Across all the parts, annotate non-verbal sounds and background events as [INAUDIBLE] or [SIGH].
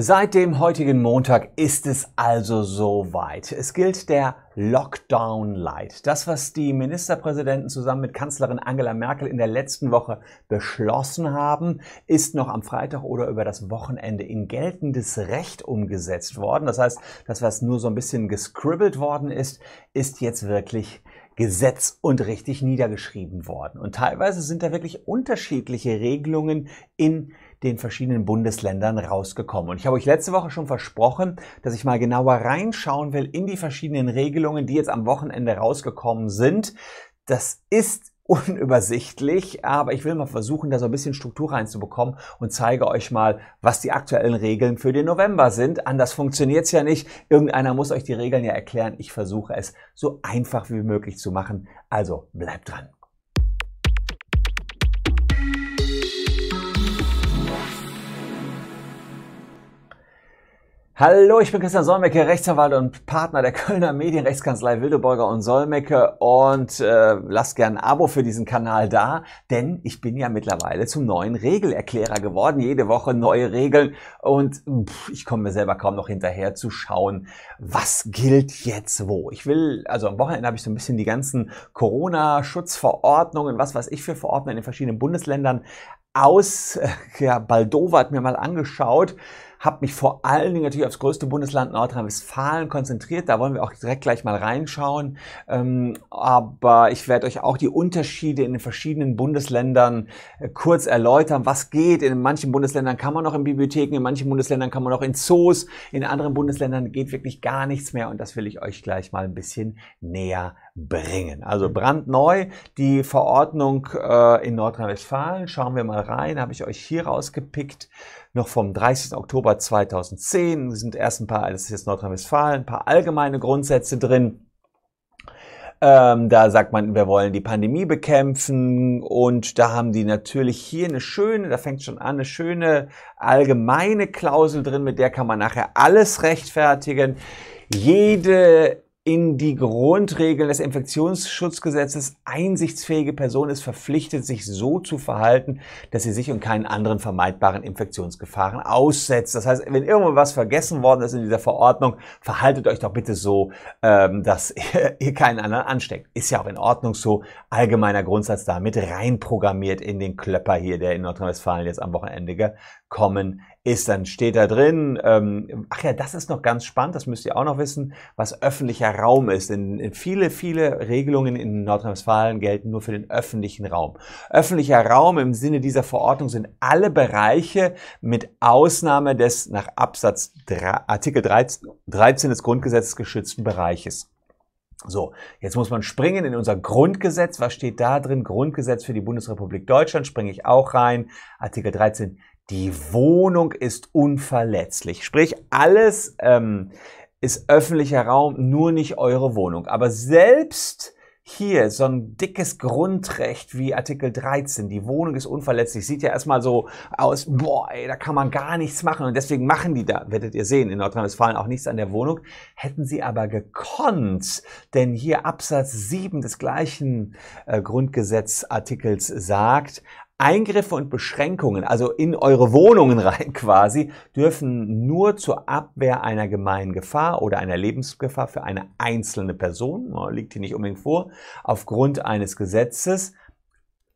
Seit dem heutigen Montag ist es also soweit. Es gilt der Lockdown Light. Das, was die Ministerpräsidenten zusammen mit Kanzlerin Angela Merkel in der letzten Woche beschlossen haben, ist noch am Freitag oder über das Wochenende in geltendes Recht umgesetzt worden. Das heißt, das, was nur so ein bisschen gescribbelt worden ist, ist jetzt wirklich Gesetz und richtig niedergeschrieben worden. Und teilweise sind da wirklich unterschiedliche Regelungen in den verschiedenen Bundesländern rausgekommen. Und ich habe euch letzte Woche schon versprochen, dass ich mal genauer reinschauen will in die verschiedenen Regelungen, die jetzt am Wochenende rausgekommen sind. Das ist [LAUGHS] unübersichtlich, aber ich will mal versuchen, da so ein bisschen Struktur reinzubekommen und zeige euch mal, was die aktuellen Regeln für den November sind. Anders funktioniert es ja nicht. Irgendeiner muss euch die Regeln ja erklären. Ich versuche es so einfach wie möglich zu machen. Also bleibt dran. Hallo, ich bin Christian Solmecke, Rechtsanwalt und Partner der Kölner Medienrechtskanzlei Wildeborger und Solmecke und äh, lasst gern ein Abo für diesen Kanal da, denn ich bin ja mittlerweile zum neuen Regelerklärer geworden. Jede Woche neue Regeln und pff, ich komme mir selber kaum noch hinterher zu schauen, was gilt jetzt wo. Ich will, also am Wochenende habe ich so ein bisschen die ganzen Corona-Schutzverordnungen, was weiß ich für Verordnungen in den verschiedenen Bundesländern aus, äh, ja, Baldova hat mir mal angeschaut habe mich vor allen Dingen natürlich aufs größte Bundesland Nordrhein-Westfalen konzentriert. Da wollen wir auch direkt gleich mal reinschauen. Ähm, aber ich werde euch auch die Unterschiede in den verschiedenen Bundesländern äh, kurz erläutern. Was geht? In manchen Bundesländern kann man noch in Bibliotheken, in manchen Bundesländern kann man noch in Zoos, in anderen Bundesländern geht wirklich gar nichts mehr. Und das will ich euch gleich mal ein bisschen näher bringen. Also brandneu die Verordnung äh, in Nordrhein-Westfalen. Schauen wir mal rein. Habe ich euch hier rausgepickt noch vom 30. Oktober 2010. sind erst ein paar, das ist jetzt Nordrhein-Westfalen, ein paar allgemeine Grundsätze drin. Ähm, da sagt man, wir wollen die Pandemie bekämpfen und da haben die natürlich hier eine schöne, da fängt schon an, eine schöne allgemeine Klausel drin, mit der kann man nachher alles rechtfertigen. Jede in die Grundregeln des Infektionsschutzgesetzes. Einsichtsfähige Person ist verpflichtet, sich so zu verhalten, dass sie sich und keinen anderen vermeidbaren Infektionsgefahren aussetzt. Das heißt, wenn irgendwas vergessen worden ist in dieser Verordnung, verhaltet euch doch bitte so, ähm, dass [LAUGHS] ihr, keinen anderen ansteckt. Ist ja auch in Ordnung so. Allgemeiner Grundsatz damit reinprogrammiert in den Klöpper hier, der in Nordrhein-Westfalen jetzt am Wochenende gekommen ist, dann steht da drin, ähm, ach ja, das ist noch ganz spannend, das müsst ihr auch noch wissen, was öffentlicher Raum ist. Denn äh, viele, viele Regelungen in Nordrhein-Westfalen gelten nur für den öffentlichen Raum. Öffentlicher Raum im Sinne dieser Verordnung sind alle Bereiche mit Ausnahme des nach Absatz 3, Artikel 13, 13 des Grundgesetzes geschützten Bereiches. So, jetzt muss man springen in unser Grundgesetz. Was steht da drin? Grundgesetz für die Bundesrepublik Deutschland, springe ich auch rein. Artikel 13, die Wohnung ist unverletzlich. Sprich, alles ähm, ist öffentlicher Raum, nur nicht eure Wohnung. Aber selbst hier so ein dickes Grundrecht wie Artikel 13, die Wohnung ist unverletzlich, sieht ja erstmal so aus, boah, ey, da kann man gar nichts machen und deswegen machen die da, werdet ihr sehen, in Nordrhein-Westfalen auch nichts an der Wohnung, hätten sie aber gekonnt, denn hier Absatz 7 des gleichen äh, Grundgesetzartikels sagt, Eingriffe und Beschränkungen, also in eure Wohnungen [LAUGHS] rein quasi, dürfen nur zur Abwehr einer gemeinen Gefahr oder einer Lebensgefahr für eine einzelne Person, ne, liegt hier nicht unbedingt vor, aufgrund eines Gesetzes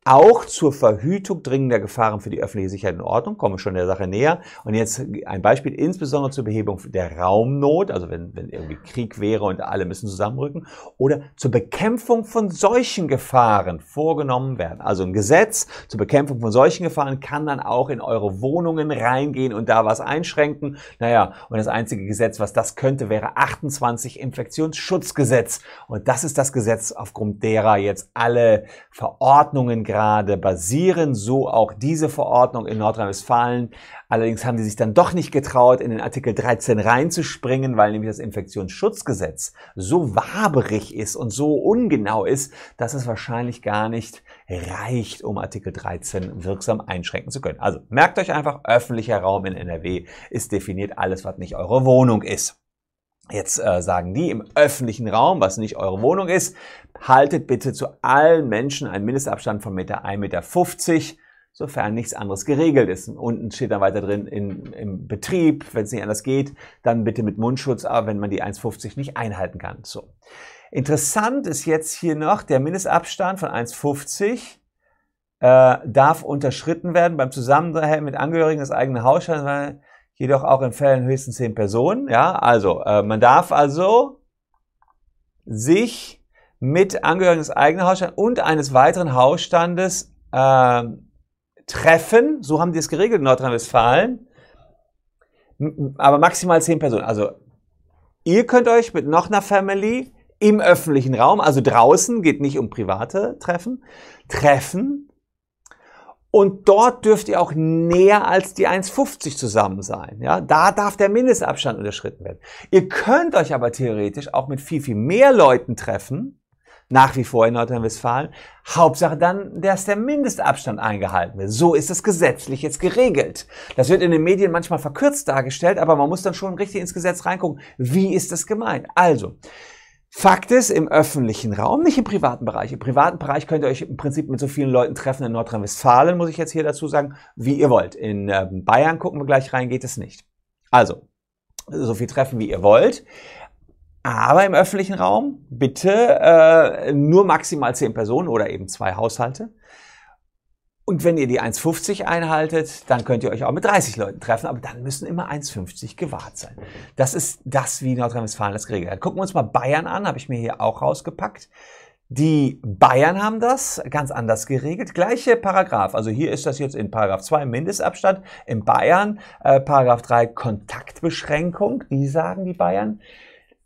auch zur Verhütung dringender Gefahren für die öffentliche Sicherheit und Ordnung, komme schon der Sache näher. Und jetzt ein Beispiel, insbesondere zur Behebung der Raumnot, also wenn, wenn irgendwie Krieg wäre und alle müssen zusammenrücken, oder zur Bekämpfung von solchen Gefahren vorgenommen werden. Also ein Gesetz zur Bekämpfung von solchen Gefahren kann dann auch in eure Wohnungen reingehen und da was einschränken. Naja, und das einzige Gesetz, was das könnte, wäre 28 Infektionsschutzgesetz. Und das ist das Gesetz, aufgrund derer jetzt alle Verordnungen gerade basieren, so auch diese Verordnung in Nordrhein-Westfalen. Allerdings haben die sich dann doch nicht getraut, in den Artikel 13 reinzuspringen, weil nämlich das Infektionsschutzgesetz so waberig ist und so ungenau ist, dass es wahrscheinlich gar nicht reicht, um Artikel 13 wirksam einschränken zu können. Also merkt euch einfach, öffentlicher Raum in NRW ist definiert alles, was nicht eure Wohnung ist. Jetzt äh, sagen die im öffentlichen Raum, was nicht eure Wohnung ist, haltet bitte zu allen Menschen einen Mindestabstand von 1,50 Meter, 1,50 Meter, sofern nichts anderes geregelt ist. Und unten steht dann weiter drin in, im Betrieb, wenn es nicht anders geht, dann bitte mit Mundschutz, aber wenn man die 1,50 nicht einhalten kann. So. Interessant ist jetzt hier noch der Mindestabstand von 1,50 äh, darf unterschritten werden beim Zusammenhalt mit Angehörigen des eigenen Hausstandes jedoch auch in Fällen höchstens zehn Personen. Ja, also äh, man darf also sich mit Angehörigen des eigenen Hausstandes und eines weiteren Hausstandes äh, treffen. So haben die es geregelt in Nordrhein-Westfalen. Aber maximal zehn Personen. Also ihr könnt euch mit noch einer Family im öffentlichen Raum, also draußen, geht nicht um private Treffen, treffen und dort dürft ihr auch näher als die 1,50 zusammen sein. Ja, da darf der Mindestabstand unterschritten werden. Ihr könnt euch aber theoretisch auch mit viel, viel mehr Leuten treffen, nach wie vor in Nordrhein-Westfalen. Hauptsache dann, dass der Mindestabstand eingehalten wird. So ist es gesetzlich jetzt geregelt. Das wird in den Medien manchmal verkürzt dargestellt, aber man muss dann schon richtig ins Gesetz reingucken. Wie ist das gemeint? Also, Fakt ist, im öffentlichen Raum, nicht im privaten Bereich. Im privaten Bereich könnt ihr euch im Prinzip mit so vielen Leuten treffen in Nordrhein-Westfalen, muss ich jetzt hier dazu sagen, wie ihr wollt. In ähm, Bayern gucken wir gleich rein, geht es nicht. Also, so viel treffen, wie ihr wollt. Aber im öffentlichen Raum bitte äh, nur maximal zehn Personen oder eben zwei Haushalte. Und wenn ihr die 1,50 einhaltet, dann könnt ihr euch auch mit 30 Leuten treffen, aber dann müssen immer 1,50 gewahrt sein. Das ist das, wie Nordrhein-Westfalen das geregelt hat. Gucken wir uns mal Bayern an, habe ich mir hier auch rausgepackt. Die Bayern haben das ganz anders geregelt. Gleiche Paragraph. Also hier ist das jetzt in Paragraph 2 Mindestabstand. In Bayern äh, Paragraph 3 Kontaktbeschränkung. Die sagen die Bayern.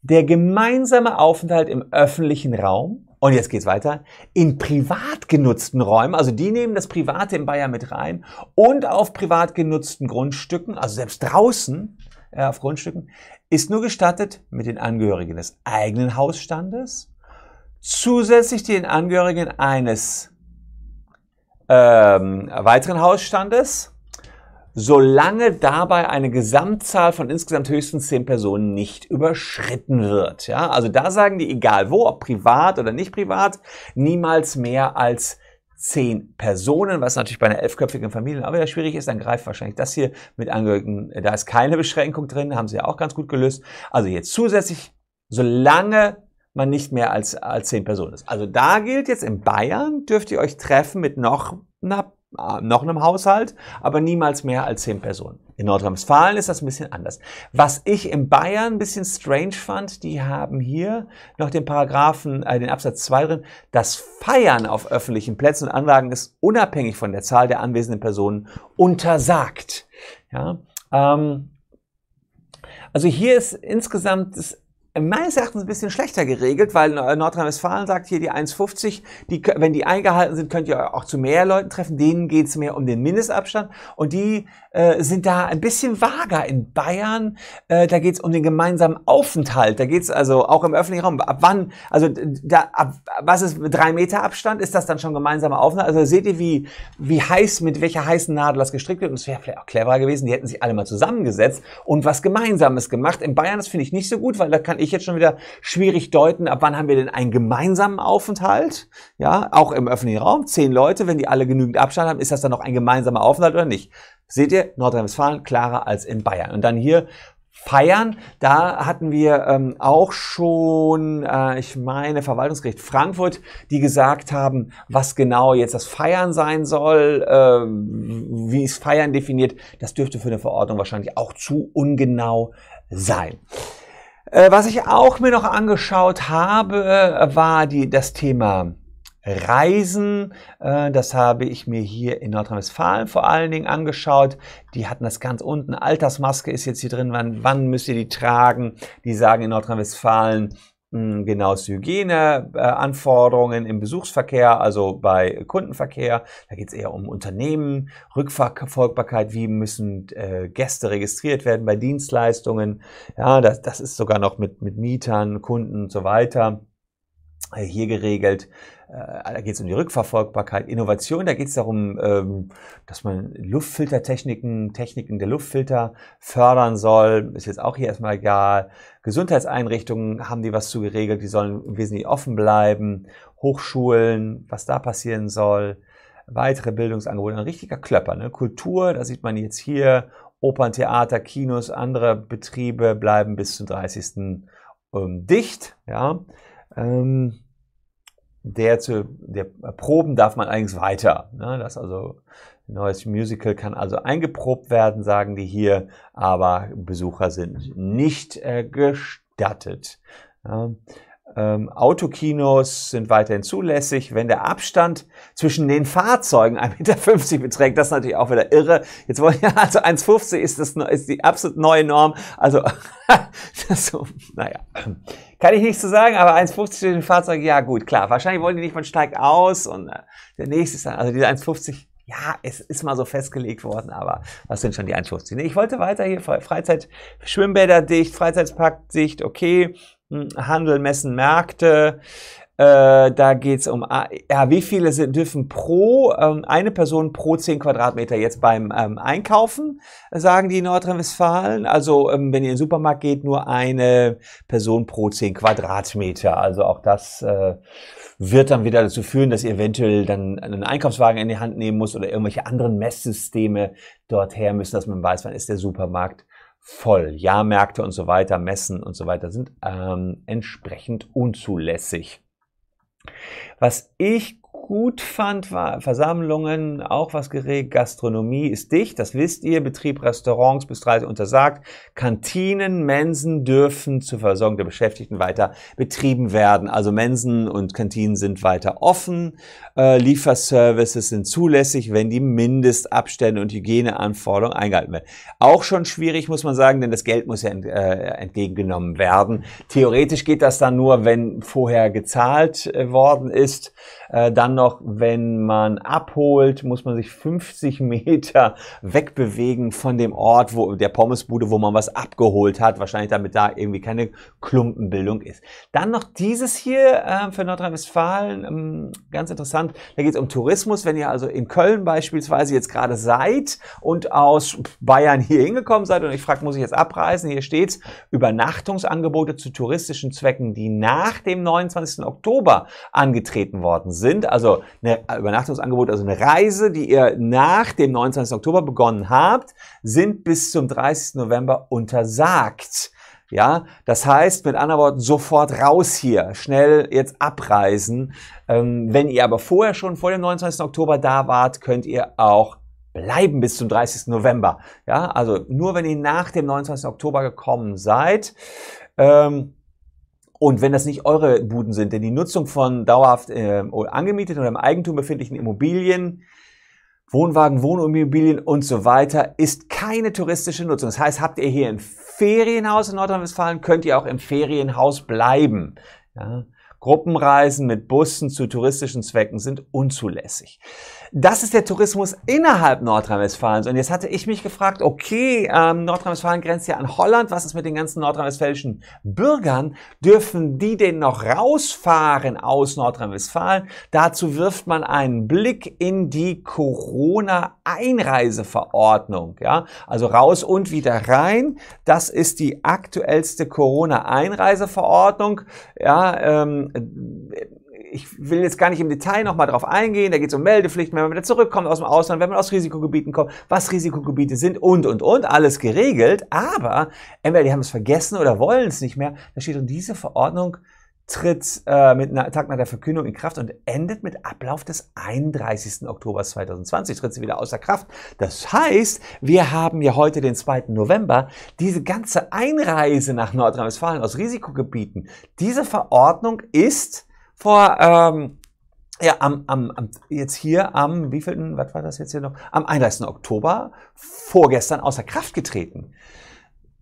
Der gemeinsame Aufenthalt im öffentlichen Raum und jetzt geht's weiter, in privat genutzten Räumen, also die nehmen das Private im Bayern mit rein und auf privat genutzten Grundstücken, also selbst draußen äh, auf Grundstücken, ist nur gestattet mit den Angehörigen des eigenen Hausstandes, zusätzlich den Angehörigen eines ähm, weiteren Hausstandes solange dabei eine Gesamtzahl von insgesamt höchstens zehn Personen nicht überschritten wird. Ja, also da sagen die, egal wo, ob privat oder nicht privat, niemals mehr als zehn Personen, was natürlich bei einer elfköpfigen Familie auch wieder schwierig ist, dann greift wahrscheinlich das hier mit Angehörigen, da ist keine Beschränkung drin, haben sie ja auch ganz gut gelöst. Also jetzt zusätzlich, solange man nicht mehr als, als zehn Personen ist. Also da gilt jetzt in Bayern, dürft ihr euch treffen mit noch einer Ah, noch einem Haushalt, aber niemals mehr als zehn Personen. In Nordrhein-Westfalen ist das ein bisschen anders. Was ich in Bayern ein bisschen strange fand, die haben hier noch den Paragraphen, äh, den Absatz 2 drin, das Feiern auf öffentlichen Plätzen und Anlagen ist unabhängig von der Zahl der anwesenden Personen untersagt. Ja, ähm, also hier ist insgesamt das meines Erachtens ein bisschen schlechter geregelt, weil Nordrhein-Westfalen sagt hier die 1,50, die, wenn die eingehalten sind, könnt ihr auch zu mehr Leuten treffen. Denen geht's mehr um den Mindestabstand. Und die äh, sind da ein bisschen vager in Bayern. Äh, da geht es um den gemeinsamen Aufenthalt. Da geht es also auch im öffentlichen Raum. Ab wann, also da, ab, was ist mit drei Meter Abstand? Ist das dann schon gemeinsamer Aufenthalt? Also seht ihr, wie, wie heiß, mit welcher heißen Nadel das gestrickt wird. Und es wäre vielleicht auch cleverer gewesen, die hätten sich alle mal zusammengesetzt und was Gemeinsames gemacht. In Bayern, das finde ich nicht so gut, weil da kann ich jetzt schon wieder schwierig deuten, ab wann haben wir denn einen gemeinsamen Aufenthalt? Ja, auch im öffentlichen Raum, zehn Leute, wenn die alle genügend Abstand haben, ist das dann noch ein gemeinsamer Aufenthalt oder nicht? Seht ihr, Nordrhein-Westfalen klarer als in Bayern. Und dann hier feiern. Da hatten wir ähm, auch schon, äh, ich meine, Verwaltungsgericht Frankfurt, die gesagt haben, was genau jetzt das Feiern sein soll, äh, wie es Feiern definiert. Das dürfte für eine Verordnung wahrscheinlich auch zu ungenau sein. Äh, was ich auch mir noch angeschaut habe, äh, war die, das Thema Reisen. Äh, das habe ich mir hier in Nordrhein-Westfalen vor allen Dingen angeschaut. Die hatten das ganz unten. Altersmaske ist jetzt hier drin. Wann, wann müsst ihr die tragen? Die sagen in Nordrhein-Westfalen, hm, genaues Hygieneanforderungen im Besuchsverkehr, also bei Kundenverkehr. Da geht es eher um Unternehmen, Rückverfolgbarkeit, wie müssen äh, Gäste registriert werden bei Dienstleistungen. Ja, das, das ist sogar noch mit, mit Mietern, Kunden und so weiter. Äh, hier geregelt. Äh, da geht es um die Rückverfolgbarkeit, Innovation, da geht es darum, ähm, dass man Luftfiltertechniken, Techniken der Luftfilter fördern soll, ist jetzt auch hier erstmal egal. Gesundheitseinrichtungen haben die was zu geregelt, die sollen wesentlich offen bleiben. Hochschulen, was da passieren soll. Weitere Bildungsangebote, ein richtiger Klöpper. Ne? Kultur, da sieht man jetzt hier, Operntheater, Kinos, andere Betriebe bleiben bis zum 30. Ähm, dicht. Ja ähm, der zu der äh, proben darf man eigentlich weiter. Ne? Das also neues Musical kann also eingeprobt werden, sagen die hier, aber Besucher sind mhm. nicht äh, gestattet. Ähm, ähm, Autokinos sind weiterhin zulässig, wenn der Abstand zwischen den Fahrzeugen 1,50 Meter beträgt. Das ist natürlich auch wieder irre. Jetzt wollen ja, also 1,50 ist, das, ist die absolut neue Norm. Also, [LAUGHS] das so, naja, kann ich nichts zu sagen, aber 1,50 zwischen den Fahrzeugen, ja gut, klar. Wahrscheinlich wollen die nicht, man steigt aus und äh, der nächste ist dann, also diese 1,50 ja, es ist mal so festgelegt worden, aber was sind schon die 1,50? Nee, ich wollte weiter hier Freizeit, Schwimmbäder dicht, Freizeitpark dicht, okay. Hm, Handel, Messen, Märkte. Äh, da geht es um, ja, wie viele sind, dürfen pro, ähm, eine Person pro 10 Quadratmeter jetzt beim ähm, Einkaufen, sagen die Nordrhein-Westfalen. Also ähm, wenn ihr in den Supermarkt geht, nur eine Person pro 10 Quadratmeter. Also auch das äh, wird dann wieder dazu führen, dass ihr eventuell dann einen Einkaufswagen in die Hand nehmen muss oder irgendwelche anderen Messsysteme dorthin müssen, dass man weiß, wann ist der Supermarkt voll. Jahrmärkte und so weiter, Messen und so weiter sind ähm, entsprechend unzulässig. Was ich gut fand, war Versammlungen, auch was geregelt. Gastronomie ist dicht, das wisst ihr. Betrieb Restaurants bis 30 untersagt. Kantinen, Mensen dürfen zur Versorgung der Beschäftigten weiter betrieben werden. Also Mensen und Kantinen sind weiter offen. Äh, Lieferservices sind zulässig, wenn die Mindestabstände und Hygieneanforderungen eingehalten werden. Auch schon schwierig, muss man sagen, denn das Geld muss ja ent, äh, entgegengenommen werden. Theoretisch geht das dann nur, wenn vorher gezahlt äh, worden ist. Äh, dann noch, wenn man abholt, muss man sich 50 [LAUGHS] Meter wegbewegen von dem Ort, wo der Pommesbude, wo man was abgeholt hat. Wahrscheinlich damit da irgendwie keine Klumpenbildung ist. Dann noch dieses hier äh, für Nordrhein-Westfalen. Ähm, ganz interessant. Da geht es um Tourismus. Wenn ihr also in Köln beispielsweise jetzt gerade seid und aus Bayern hier hingekommen seid und ich frage, muss ich jetzt abreisen? Hier steht Übernachtungsangebote zu touristischen Zwecken, die nach dem 29. Oktober angetreten worden sind. Also also ein äh, Übernachtungsangebot, also eine Reise, die ihr nach dem 29. Oktober begonnen habt, sind bis zum 30. November untersagt. Ja, das heißt mit anderen Worten sofort raus hier, schnell jetzt abreisen. Ähm, wenn ihr aber vorher schon vor dem 29. Oktober da wart, könnt ihr auch bleiben bis zum 30. November. Ja, also nur wenn ihr nach dem 29. Oktober gekommen seid, ähm, und wenn das nicht eure Buden sind, denn die Nutzung von dauerhaft äh, angemieteten oder im Eigentum befindlichen Immobilien, Wohnwagen, Wohnimmobilien und so weiter ist keine touristische Nutzung. Das heißt, habt ihr hier ein Ferienhaus in Nordrhein-Westfalen, könnt ihr auch im Ferienhaus bleiben. Ja? Gruppenreisen mit Bussen zu touristischen Zwecken sind unzulässig. Das ist der Tourismus innerhalb Nordrhein-Westfalens. Und jetzt hatte ich mich gefragt, okay, ähm, Nordrhein-Westfalen grenzt ja an Holland, was ist mit den ganzen nordrhein-westfälischen Bürgern? Dürfen die denn noch rausfahren aus Nordrhein-Westfalen? Dazu wirft man einen Blick in die Corona-Einreiseverordnung. Ja? Also raus und wieder rein. Das ist die aktuellste Corona-Einreiseverordnung. Ja, ähm, ich will jetzt gar nicht im Detail nochmal drauf eingehen, da geht es um Meldepflichten, wenn man wieder zurückkommt aus dem Ausland, wenn man aus Risikogebieten kommt, was Risikogebiete sind und, und, und, alles geregelt, aber entweder die haben es vergessen oder wollen es nicht mehr, da steht drin, diese Verordnung tritt äh, mit einer, Tag nach der Verkündung in Kraft und endet mit Ablauf des 31. Oktober 2020, tritt sie wieder außer Kraft. Das heißt, wir haben ja heute den 2. November. Diese ganze Einreise nach Nordrhein-Westfalen aus Risikogebieten, diese Verordnung ist vor, ähm, ja, am, am, am, jetzt hier am, wievielten, was war das jetzt hier noch? Am 31. Oktober vorgestern außer Kraft getreten.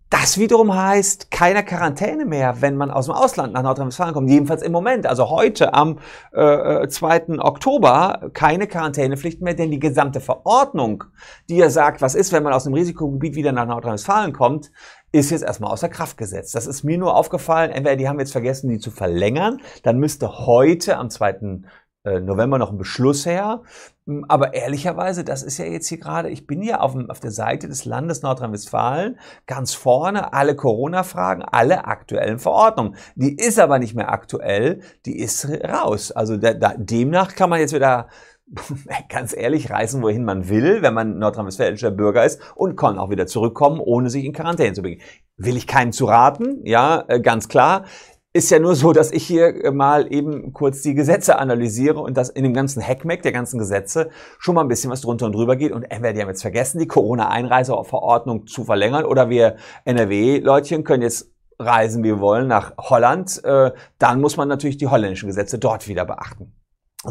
Das wiederum heißt keine Quarantäne mehr, wenn man aus dem Ausland nach Nordrhein-Westfalen kommt. Jedenfalls im Moment, also heute am äh, 2. Äh, Oktober, keine Quarantänepflicht mehr, denn die gesamte Verordnung, die ja sagt, was ist, wenn man aus einem Risikogebiet wieder nach Nordrhein-Westfalen kommt, ist jetzt erstmal außer Kraft gesetzt. Das ist mir nur aufgefallen, entweder die haben jetzt vergessen, die zu verlängern, dann müsste heute am 2. Äh, November noch ein Beschluss her. Hm, aber ehrlicherweise, das ist ja jetzt hier gerade, ich bin ja auf, auf der Seite des Landes Nordrhein-Westfalen ganz vorne, alle Corona-Fragen, alle aktuellen Verordnungen. Die ist aber nicht mehr aktuell, die ist raus. Also da, da, demnach kann man jetzt wieder [LAUGHS] ganz ehrlich, reisen, wohin man will, wenn man nordrhein-westfälischer Bürger ist und kann auch wieder zurückkommen, ohne sich in Quarantäne zu bringen. Will ich keinem zu raten, ja, äh, ganz klar. Ist ja nur so, dass ich hier äh, mal eben kurz die Gesetze analysiere und dass in dem ganzen Hackmack der ganzen Gesetze schon mal ein bisschen was drunter und drüber geht. Und entweder die haben jetzt vergessen, die Corona-Einreiseverordnung zu verlängern oder wir NRW-Leutchen können jetzt reisen, wie wir wollen, nach Holland. Äh, dann muss man natürlich die holländischen Gesetze dort wieder beachten.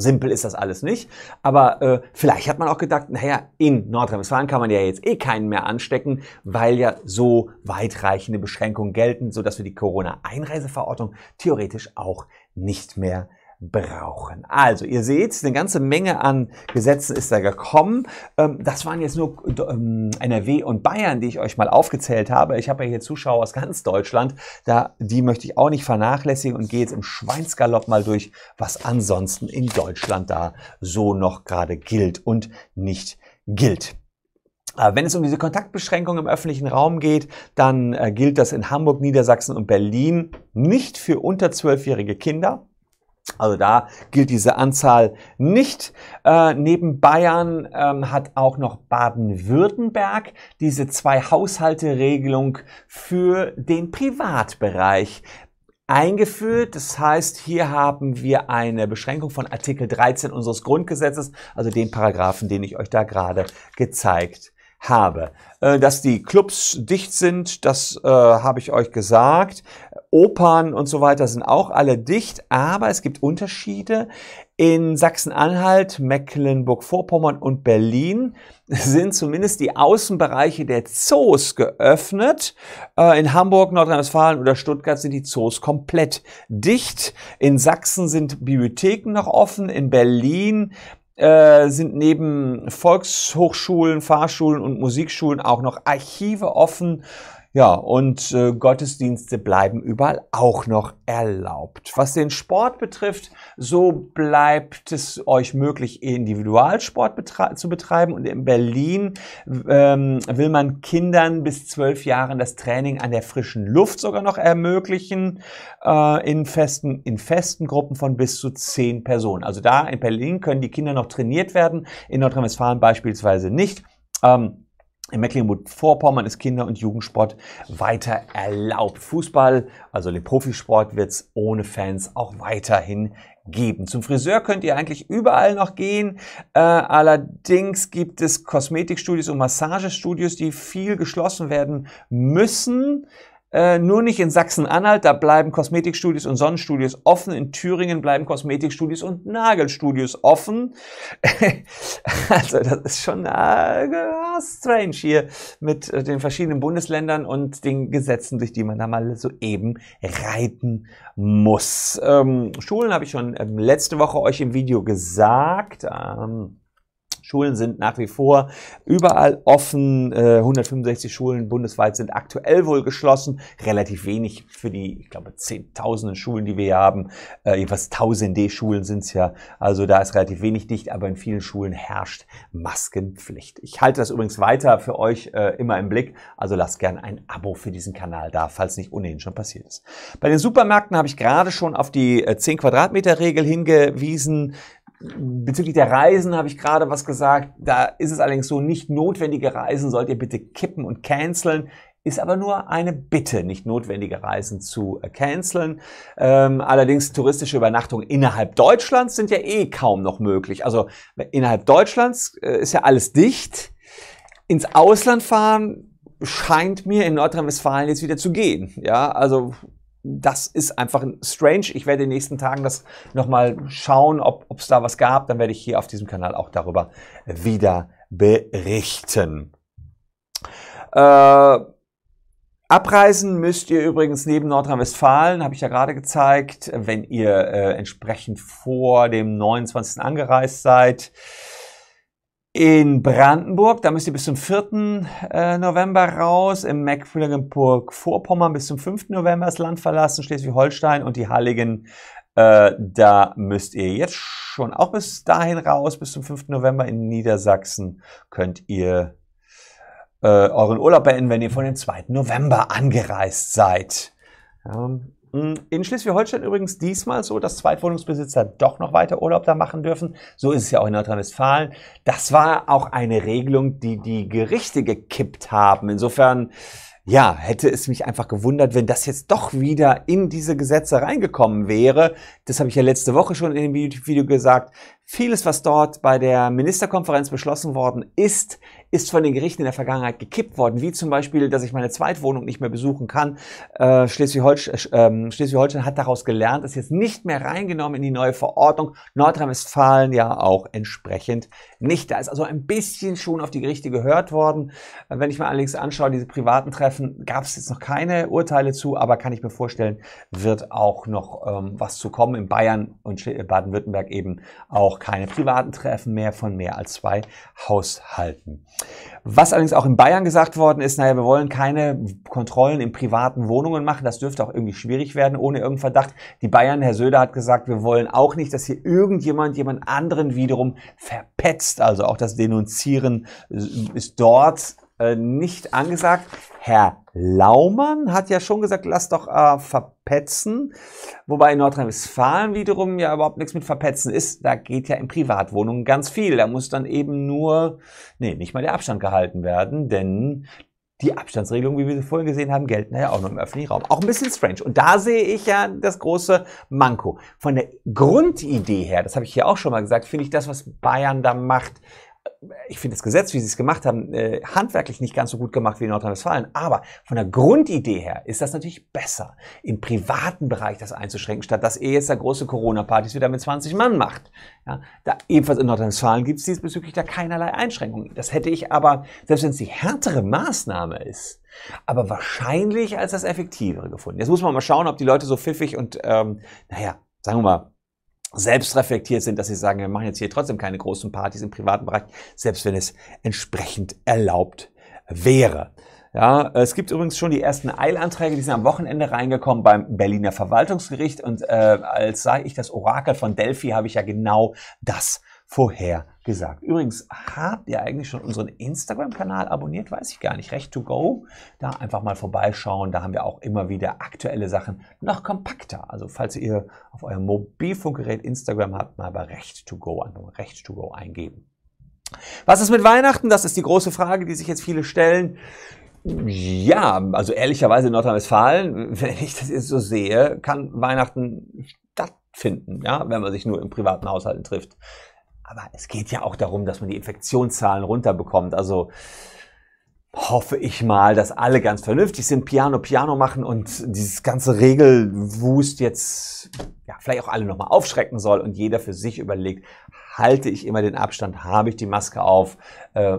Simpel ist das alles nicht, aber äh, vielleicht hat man auch gedacht, naja, in Nordrhein-Westfalen kann man ja jetzt eh keinen mehr anstecken, weil ja so weitreichende Beschränkungen gelten, sodass wir die Corona-Einreiseverordnung theoretisch auch nicht mehr brauchen. Also, ihr seht, eine ganze Menge an Gesetzen ist da gekommen. Ähm, das waren jetzt nur äh, ähm, NRW und Bayern, die ich euch mal aufgezählt habe. Ich habe ja hier Zuschauer aus ganz Deutschland. Da, die möchte ich auch nicht vernachlässigen und gehe jetzt im Schweinsgalopp mal durch, was ansonsten in Deutschland da so noch gerade gilt und nicht gilt. Äh, wenn es um diese Kontaktbeschränkung im öffentlichen Raum geht, dann äh, gilt das in Hamburg, Niedersachsen und Berlin nicht für unter zwölfjährige Kinder. Also da gilt diese Anzahl nicht. Äh, neben Bayern ähm, hat auch noch Baden-Württemberg diese Zwei-Haushalte-Regelung für den Privatbereich eingeführt. Das heißt, hier haben wir eine Beschränkung von Artikel 13 unseres Grundgesetzes, also den Paragraphen, den ich euch da gerade gezeigt habe. Äh, dass die Clubs dicht sind, das äh, habe ich euch gesagt. Opern und so weiter sind auch alle dicht, aber es gibt Unterschiede. In Sachsen-Anhalt, Mecklenburg-Vorpommern und Berlin sind zumindest die Außenbereiche der Zoos geöffnet. Äh, in Hamburg, Nordrhein-Westfalen oder Stuttgart sind die Zoos komplett dicht. In Sachsen sind Bibliotheken noch offen. In Berlin äh, sind neben Volkshochschulen, Fahrschulen und Musikschulen auch noch Archive offen ja, und äh, Gottesdienste bleiben überall auch noch erlaubt. Was den Sport betrifft, so bleibt es euch möglich, Individualsport betre zu betreiben. Und in Berlin ähm, will man Kindern bis zwölf Jahren das Training an der frischen Luft sogar noch ermöglichen, äh, in, festen, in festen Gruppen von bis zu zehn Personen. Also da in Berlin können die Kinder noch trainiert werden, in Nordrhein-Westfalen beispielsweise nicht. Ähm, in Mecklenburg-Vorpommern ist Kinder- und Jugendsport weiter erlaubt. Fußball, also den Profisport, wird es ohne Fans auch weiterhin geben. Zum Friseur könnt ihr eigentlich überall noch gehen. Äh, allerdings gibt es Kosmetikstudios und Massagestudios, die viel geschlossen werden müssen. Äh, nur nicht in Sachsen-Anhalt, da bleiben Kosmetikstudios und Sonnenstudios offen. In Thüringen bleiben Kosmetikstudios und Nagelstudios offen. [LAUGHS] also das ist schon äh, ah, strange hier mit äh, den verschiedenen Bundesländern und den Gesetzen, durch die man da mal soeben reiten muss. Ähm, Schulen habe ich schon ähm, letzte Woche euch im Video gesagt. Ähm, Schulen sind nach wie vor überall offen. 165 äh, Schulen bundesweit sind aktuell wohl geschlossen. Relativ wenig für die, ich glaube, zehntausenden Schulen, die wir hier haben. Äh, jedenfalls tausende Schulen sind es ja. Also da ist relativ wenig dicht, aber in vielen Schulen herrscht Maskenpflicht. Ich halte das übrigens weiter für euch äh, immer im Blick. Also lasst gerne ein Abo für diesen Kanal da, falls nicht ohnehin schon passiert ist. Bei den Supermärkten habe ich gerade schon auf die 10 Quadratmeter Regel hingewiesen. Bezüglich der Reisen habe ich gerade was gesagt. Da ist es allerdings so, nicht notwendige Reisen sollt ihr bitte kippen und canceln. Ist aber nur eine Bitte, nicht notwendige Reisen zu äh, canceln. Ähm, allerdings touristische Übernachtungen innerhalb Deutschlands sind ja eh kaum noch möglich. Also innerhalb Deutschlands äh, ist ja alles dicht. Ins Ausland fahren scheint mir in Nordrhein-Westfalen jetzt wieder zu gehen. Ja, also das ist einfach strange. Ich werde in den nächsten Tagen das nochmal schauen, ob es da was gab. Dann werde ich hier auf diesem Kanal auch darüber wieder berichten. Äh, abreisen müsst ihr übrigens neben Nordrhein-Westfalen, habe ich ja gerade gezeigt, wenn ihr äh, entsprechend vor dem 29. angereist seid in Brandenburg, da müsst ihr bis zum 4. Äh, November raus, im Mecklenburg-Vorpommern bis zum 5. November das Land verlassen, Schleswig-Holstein und die Halligen, äh, da müsst ihr jetzt schon auch bis dahin raus, bis zum 5. November in Niedersachsen könnt ihr äh, euren Urlaub beenden, wenn ihr von dem 2. November angereist seid. Ja, hm, in Schleswig-Holstein übrigens diesmal so, dass Zweitwohnungsbesitzer doch noch weiter Urlaub da machen dürfen. So ist es ja auch in Nordrhein-Westfalen. Das war auch eine Regelung, die die Gerichte gekippt haben. Insofern, ja, hätte es mich einfach gewundert, wenn das jetzt doch wieder in diese Gesetze reingekommen wäre. Das habe ich ja letzte Woche schon in dem Video gesagt. Vieles, was dort bei der Ministerkonferenz beschlossen worden ist, ist von den Gerichten in der Vergangenheit gekippt worden, wie zum Beispiel, dass ich meine Zweitwohnung nicht mehr besuchen kann. Äh, äh, ähm, Schleswig-Holstein hat daraus gelernt, ist jetzt nicht mehr reingenommen in die neue Verordnung. Nordrhein-Westfalen ja auch entsprechend nicht. Da ist also ein bisschen schon auf die Gerichte gehört worden. Äh, wenn ich mir allerdings anschaue, diese privaten Treffen, gab es jetzt noch keine Urteile zu, aber kann ich mir vorstellen, wird auch noch ähm, was zu kommen. In Bayern und Baden-Württemberg eben auch keine privaten Treffen mehr von mehr als zwei Haushalten. Was allerdings auch in Bayern gesagt worden ist, naja, wir wollen keine Kontrollen in privaten Wohnungen machen. Das dürfte auch irgendwie schwierig werden, ohne irgendeinen Verdacht. Die Bayern, Herr Söder hat gesagt, wir wollen auch nicht, dass hier irgendjemand jemand anderen wiederum verpetzt. Also auch das Denunzieren ist dort äh, nicht angesagt. Herr Laumann hat ja schon gesagt, lass doch äh, verpetzen. Wobei in Nordrhein-Westfalen wiederum ja überhaupt nichts mit verpetzen ist. Da geht ja in Privatwohnungen ganz viel. Da muss dann eben nur, nee, nicht mal der Abstand gehalten werden, denn die Abstandsregelungen, wie wir sie vorhin gesehen haben, gelten ja auch nur im öffentlichen Raum. Auch ein bisschen strange. Und da sehe ich ja das große Manko. Von der Grundidee her, das habe ich hier auch schon mal gesagt, finde ich das, was Bayern da macht, ich finde das Gesetz, wie sie es gemacht haben, äh, handwerklich nicht ganz so gut gemacht wie in Nordrhein-Westfalen. Aber von der Grundidee her ist das natürlich besser, im privaten Bereich das einzuschränken, statt dass er jetzt da große Corona-Partys wieder mit 20 Mann macht. Ja, da, ebenfalls in Nordrhein-Westfalen gibt es diesbezüglich da keinerlei Einschränkungen. Das hätte ich aber, selbst wenn es die härtere Maßnahme ist, aber wahrscheinlich als das effektivere gefunden. Jetzt muss man mal schauen, ob die Leute so pfiffig und, ähm, naja, sagen wir mal, selbstreflektiert sind, dass sie sagen, wir machen jetzt hier trotzdem keine großen Partys im privaten Bereich, selbst wenn es entsprechend erlaubt wäre. Ja, es gibt übrigens schon die ersten Eilanträge, die sind am Wochenende reingekommen beim Berliner Verwaltungsgericht und äh, als sei ich das Orakel von Delphi, habe ich ja genau das vorher gesagt. Übrigens, habt ihr eigentlich schon unseren Instagram-Kanal abonniert? Weiß ich gar nicht. Recht to go. Da einfach mal vorbeischauen. Da haben wir auch immer wieder aktuelle Sachen noch kompakter. Also falls ihr auf eurem Mobilfunkgerät Instagram habt, mal bei Recht to go an Recht to go eingeben. Was ist mit Weihnachten? Das ist die große Frage, die sich jetzt viele stellen. Ja, also ehrlicherweise in Nordrhein-Westfalen, wenn ich das jetzt so sehe, kann Weihnachten stattfinden, ja, wenn man sich nur im privaten Haushalten trifft. Aber es geht ja auch darum, dass man die Infektionszahlen runterbekommt. Also hoffe ich mal, dass alle ganz vernünftig sind, Piano, Piano machen und dieses ganze Regelwust jetzt ja, vielleicht auch alle nochmal aufschrecken soll und jeder für sich überlegt, halte ich immer den Abstand, habe ich die Maske auf äh,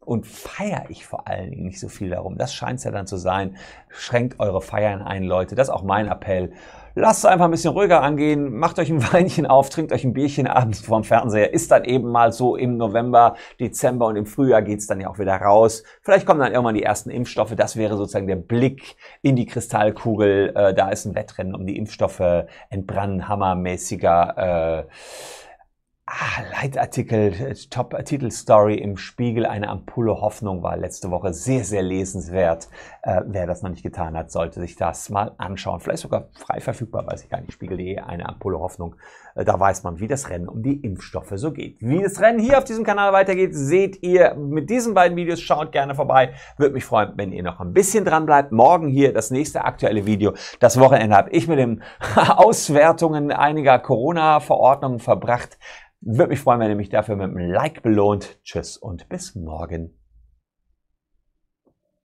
und feiere ich vor allen Dingen nicht so viel darum. Das scheint es ja dann zu sein. Schränkt eure Feiern ein, Leute. Das ist auch mein Appell lasst es einfach ein bisschen ruhiger angehen, macht euch ein [LAUGHS] Weinchen auf, trinkt euch ein Bierchen abends vorm Fernseher. Ist dann eben mal so im November, Dezember und im Frühjahr geht's dann ja auch wieder raus. Vielleicht kommen dann irgendwann die ersten Impfstoffe. Das wäre sozusagen der Blick in die Kristallkugel. Äh, da ist ein Wettrennen um die Impfstoffe, entbrannen, hammermäßiger. äh, Ah, Leitartikel, äh, top äh, story im Spiegel, eine Ampulle Hoffnung war letzte Woche sehr, sehr lesenswert. Äh, wer das noch nicht getan hat, sollte sich das mal anschauen. Vielleicht sogar frei verfügbar, weiß ich gar nicht. Spiegel.de, eine Ampulle Hoffnung. Äh, da weiß man, wie das Rennen um die Impfstoffe so geht. Wie das Rennen hier auf diesem Kanal weitergeht, seht ihr mit diesen beiden Videos. Schaut gerne vorbei. Würde mich freuen, wenn ihr noch ein bisschen dran bleibt. Morgen hier das nächste aktuelle Video. Das Wochenende habe ich mit den [LAUGHS] Auswertungen einiger Corona-Verordnungen verbracht. Würde mich freuen, wenn ihr mich dafür mit einem Like belohnt. Tschüss und bis morgen.